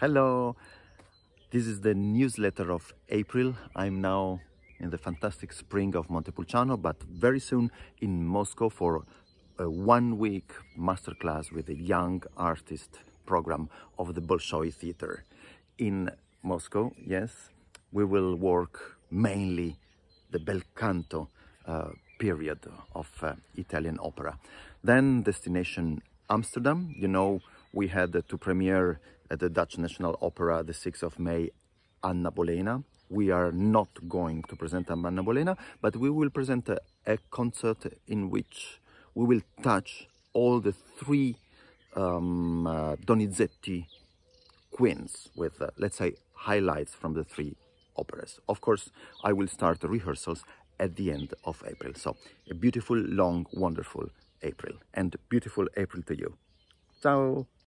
Hello! This is the newsletter of April. I'm now in the fantastic spring of Montepulciano, but very soon in Moscow for a one-week masterclass with a young artist program of the Bolshoi Theater. In Moscow, yes, we will work mainly the bel canto uh, period of uh, Italian opera. Then destination Amsterdam, you know, we had to premiere at the Dutch National Opera the 6th of May, Anna Bolena. We are not going to present Anna Bolena, but we will present a, a concert in which we will touch all the three um, uh, Donizetti queens with, uh, let's say, highlights from the three operas. Of course, I will start rehearsals at the end of April. So a beautiful, long, wonderful April and beautiful April to you. Ciao!